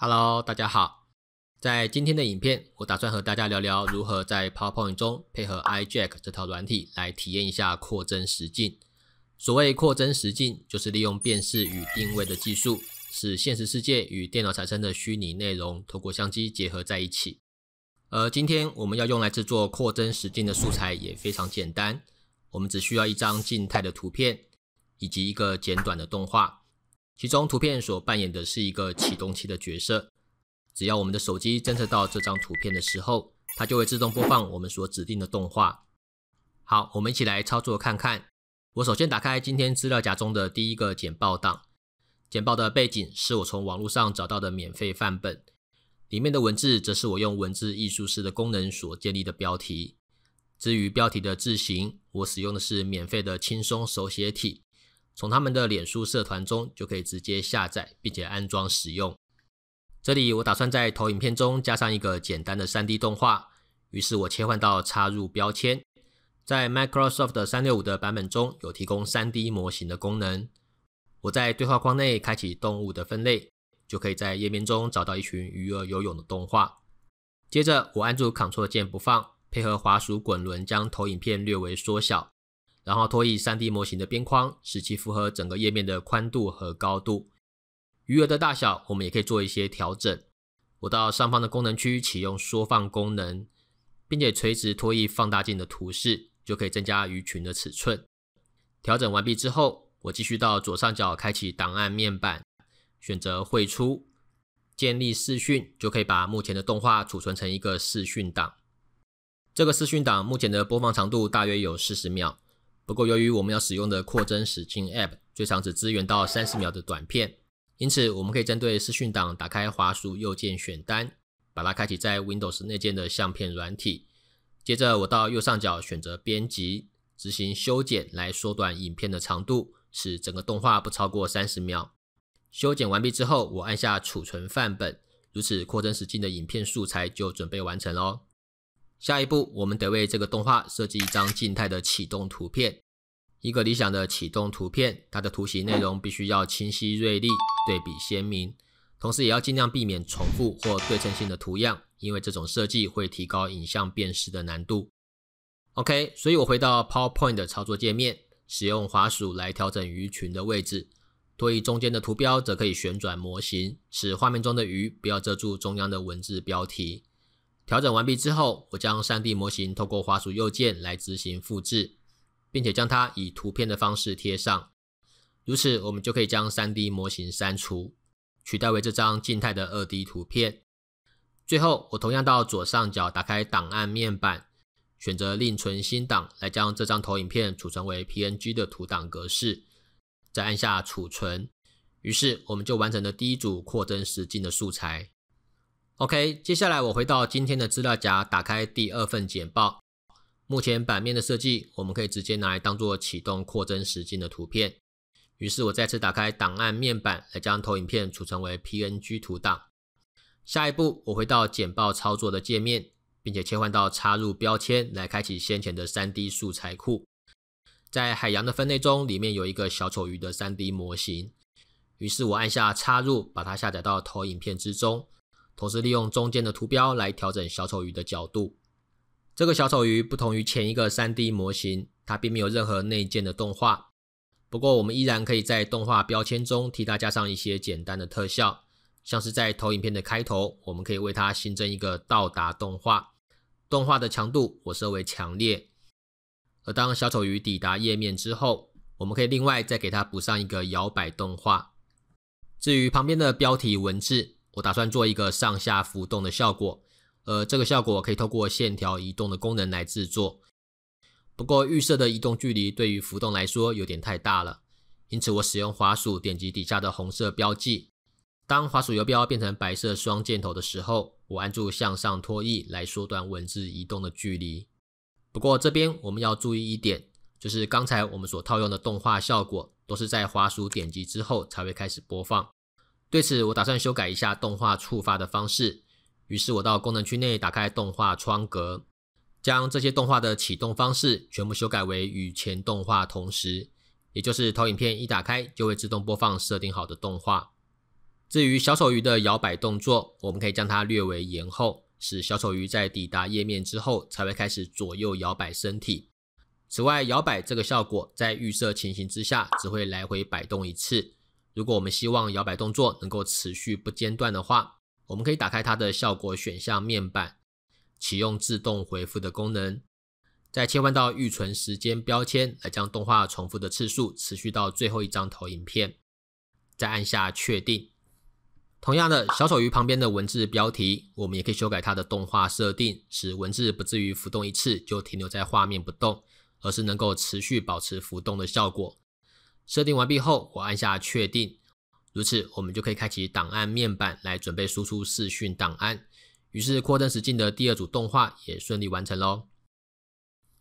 Hello，大家好。在今天的影片，我打算和大家聊聊如何在 PowerPoint 中配合 iJack 这套软体来体验一下扩增实境。所谓扩增实境，就是利用辨识与定位的技术，使现实世界与电脑产生的虚拟内容透过相机结合在一起。而今天我们要用来制作扩增实境的素材也非常简单，我们只需要一张静态的图片以及一个简短的动画。其中图片所扮演的是一个启动器的角色。只要我们的手机侦测到这张图片的时候，它就会自动播放我们所指定的动画。好，我们一起来操作看看。我首先打开今天资料夹中的第一个简报档。简报的背景是我从网络上找到的免费范本，里面的文字则是我用文字艺术师的功能所建立的标题。至于标题的字型，我使用的是免费的轻松手写体。从他们的脸书社团中就可以直接下载，并且安装使用。这里我打算在投影片中加上一个简单的 3D 动画，于是我切换到插入标签，在 Microsoft 365的版本中有提供 3D 模型的功能。我在对话框内开启动物的分类，就可以在页面中找到一群鱼儿游泳的动画。接着我按住 Ctrl 键不放，配合滑鼠滚轮将投影片略微缩小。然后拖移 3D 模型的边框，使其符合整个页面的宽度和高度。余额的大小，我们也可以做一些调整。我到上方的功能区启用缩放功能，并且垂直拖移放大镜的图示，就可以增加鱼群的尺寸。调整完毕之后，我继续到左上角开启档案面板，选择绘出，建立视讯，就可以把目前的动画储存成一个视讯档。这个视讯档目前的播放长度大约有四十秒。不过，由于我们要使用的扩帧时镜 App 最长只支援到三十秒的短片，因此我们可以针对视讯档打开华数右键选单，把它开启在 Windows 内建的相片软体。接着我到右上角选择编辑，执行修剪来缩短影片的长度，使整个动画不超过三十秒。修剪完毕之后，我按下储存范本，如此扩增时镜的影片素材就准备完成喽。下一步，我们得为这个动画设计一张静态的启动图片。一个理想的启动图片，它的图形内容必须要清晰锐利、对比鲜明，同时也要尽量避免重复或对称性的图样，因为这种设计会提高影像辨识的难度。OK，所以我回到 PowerPoint 的操作界面，使用滑鼠来调整鱼群的位置，拖移中间的图标则可以旋转模型，使画面中的鱼不要遮住中央的文字标题。调整完毕之后，我将 3D 模型透过滑鼠右键来执行复制。并且将它以图片的方式贴上，如此我们就可以将 3D 模型删除，取代为这张静态的 2D 图片。最后，我同样到左上角打开档案面板，选择另存新档来将这张投影片储存为 PNG 的图档格式，再按下储存。于是我们就完成了第一组扩增实境的素材。OK，接下来我回到今天的资料夹，打开第二份简报。目前版面的设计，我们可以直接拿来当做启动扩增实境的图片。于是，我再次打开档案面板，来将投影片储存为 PNG 图档。下一步，我回到简报操作的界面，并且切换到插入标签，来开启先前的 3D 素材库。在海洋的分类中，里面有一个小丑鱼的 3D 模型。于是，我按下插入，把它下载到投影片之中，同时利用中间的图标来调整小丑鱼的角度。这个小丑鱼不同于前一个 3D 模型，它并没有任何内建的动画。不过，我们依然可以在动画标签中替它加上一些简单的特效，像是在投影片的开头，我们可以为它新增一个到达动画，动画的强度我设为强烈。而当小丑鱼抵达页面之后，我们可以另外再给它补上一个摇摆动画。至于旁边的标题文字，我打算做一个上下浮动的效果。呃，这个效果可以通过线条移动的功能来制作。不过预设的移动距离对于浮动来说有点太大了，因此我使用滑鼠点击底下的红色标记。当滑鼠游标变成白色双箭头的时候，我按住向上拖曳来缩短文字移动的距离。不过这边我们要注意一点，就是刚才我们所套用的动画效果都是在滑鼠点击之后才会开始播放。对此，我打算修改一下动画触发的方式。于是我到功能区内打开动画窗格，将这些动画的启动方式全部修改为与前动画同时，也就是投影片一打开就会自动播放设定好的动画。至于小丑鱼的摇摆动作，我们可以将它略微延后，使小丑鱼在抵达页面之后才会开始左右摇摆身体。此外，摇摆这个效果在预设情形之下只会来回摆动一次。如果我们希望摇摆动作能够持续不间断的话，我们可以打开它的效果选项面板，启用自动回复的功能，再切换到预存时间标签，来将动画重复的次数持续到最后一张投影片，再按下确定。同样的，小丑鱼旁边的文字标题，我们也可以修改它的动画设定，使文字不至于浮动一次就停留在画面不动，而是能够持续保持浮动的效果。设定完毕后，我按下确定。如此，我们就可以开启档案面板来准备输出视讯档案。于是，扩增实境的第二组动画也顺利完成喽。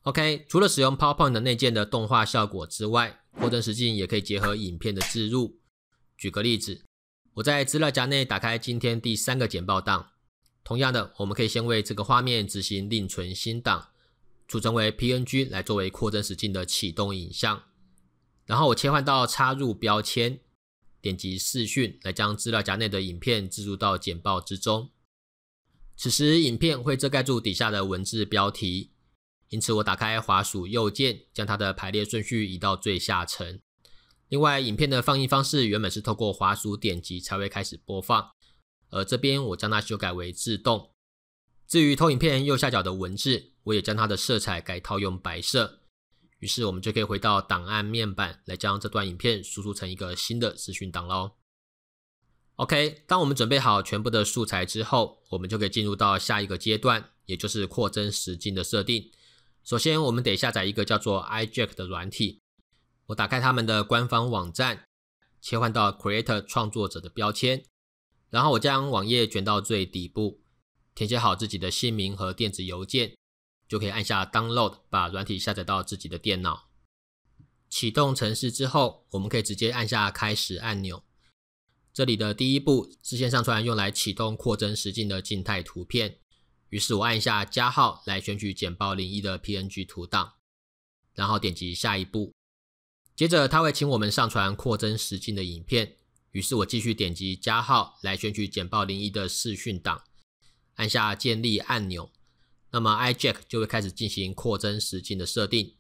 OK，除了使用 PowerPoint 内建的动画效果之外，扩增实境也可以结合影片的置入。举个例子，我在资料夹内打开今天第三个简报档。同样的，我们可以先为这个画面执行另存新档，储存为 PNG 来作为扩增实境的启动影像。然后，我切换到插入标签。点击视讯来将资料夹内的影片置入到简报之中。此时影片会遮盖住底下的文字标题，因此我打开滑鼠右键，将它的排列顺序移到最下层。另外，影片的放映方式原本是透过滑鼠点击才会开始播放，而这边我将它修改为自动。至于投影片右下角的文字，我也将它的色彩改套用白色。于是我们就可以回到档案面板，来将这段影片输出成一个新的资讯档喽。OK，当我们准备好全部的素材之后，我们就可以进入到下一个阶段，也就是扩增实境的设定。首先，我们得下载一个叫做 iJack 的软体。我打开他们的官方网站，切换到 Creator 创作者的标签，然后我将网页卷到最底部，填写好自己的姓名和电子邮件。就可以按下 Download，把软体下载到自己的电脑。启动程式之后，我们可以直接按下开始按钮。这里的第一步是先上传用来启动扩增实境的静态图片，于是我按一下加号来选取简报零一的 PNG 图档，然后点击下一步。接着他会请我们上传扩增实境的影片，于是我继续点击加号来选取简报零一的视讯档，按下建立按钮。那么 iJack 就会开始进行扩增时镜的设定，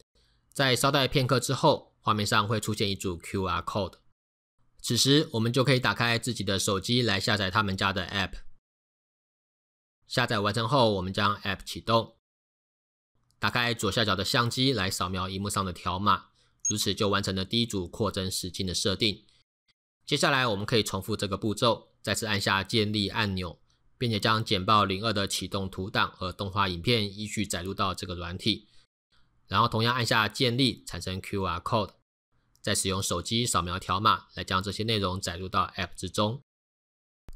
在稍待片刻之后，画面上会出现一组 QR code，此时我们就可以打开自己的手机来下载他们家的 App，下载完成后我们将 App 启动，打开左下角的相机来扫描荧幕上的条码，如此就完成了第一组扩增时镜的设定。接下来我们可以重复这个步骤，再次按下建立按钮。并且将简报零二的启动图档和动画影片依序载入到这个软体，然后同样按下建立产生 QR code，再使用手机扫描条码来将这些内容载入到 App 之中。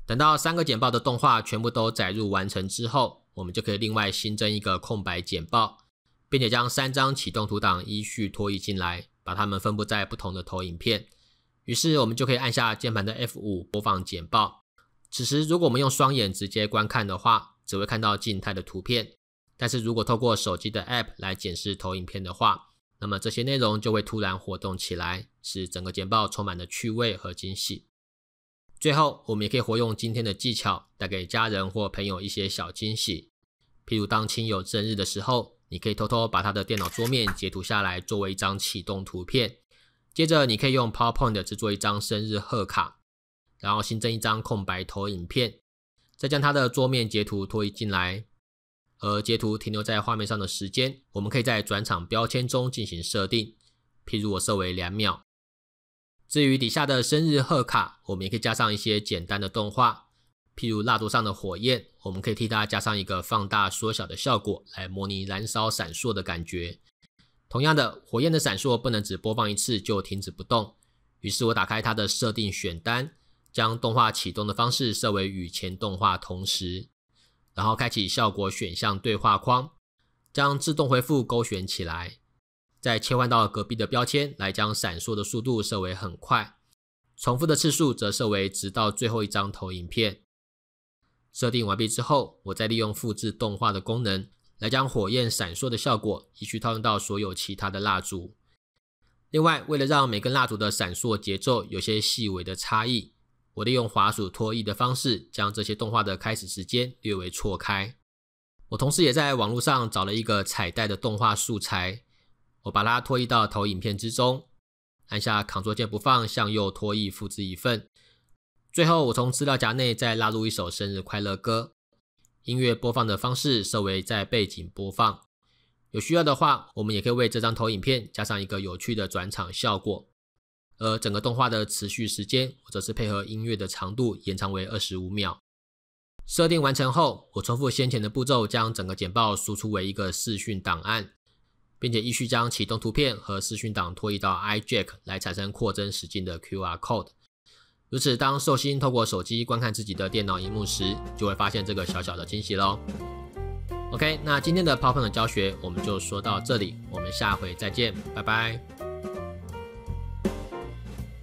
等到三个简报的动画全部都载入完成之后，我们就可以另外新增一个空白简报，并且将三张启动图档依序拖移进来，把它们分布在不同的投影片。于是我们就可以按下键盘的 F 五播放简报。此时，如果我们用双眼直接观看的话，只会看到静态的图片。但是如果透过手机的 App 来检视投影片的话，那么这些内容就会突然活动起来，使整个简报充满了趣味和惊喜。最后，我们也可以活用今天的技巧，带给家人或朋友一些小惊喜。譬如当亲友生日的时候，你可以偷偷把他的电脑桌面截图下来，作为一张启动图片。接着，你可以用 PowerPoint 制作一张生日贺卡。然后新增一张空白投影片，再将它的桌面截图拖移进来。而截图停留在画面上的时间，我们可以在转场标签中进行设定。譬如我设为两秒。至于底下的生日贺卡，我们也可以加上一些简单的动画，譬如蜡烛上的火焰，我们可以替它加上一个放大缩小的效果，来模拟燃烧闪烁的感觉。同样的，火焰的闪烁不能只播放一次就停止不动。于是我打开它的设定选单。将动画启动的方式设为与前动画同时，然后开启效果选项对话框，将自动回复勾选起来，再切换到隔壁的标签来将闪烁的速度设为很快，重复的次数则设为直到最后一张投影片。设定完毕之后，我再利用复制动画的功能来将火焰闪烁的效果移去套用到所有其他的蜡烛。另外，为了让每根蜡烛的闪烁节奏有些细微的差异。我利用滑鼠拖曳的方式，将这些动画的开始时间略为错开。我同时也在网络上找了一个彩带的动画素材，我把它拖曳到投影片之中，按下 Ctrl 键不放，向右拖曳复制一份。最后，我从资料夹内再拉入一首生日快乐歌，音乐播放的方式设为在背景播放。有需要的话，我们也可以为这张投影片加上一个有趣的转场效果。而整个动画的持续时间，则是配合音乐的长度，延长为二十五秒。设定完成后，我重复先前的步骤，将整个简报输出为一个视讯档案，并且依序将启动图片和视讯档拖移到 iJack 来产生扩增时进的 QR Code。如此，当寿星透过手机观看自己的电脑荧幕时，就会发现这个小小的惊喜喽。OK，那今天的 PowerPoint 教学我们就说到这里，我们下回再见，拜拜。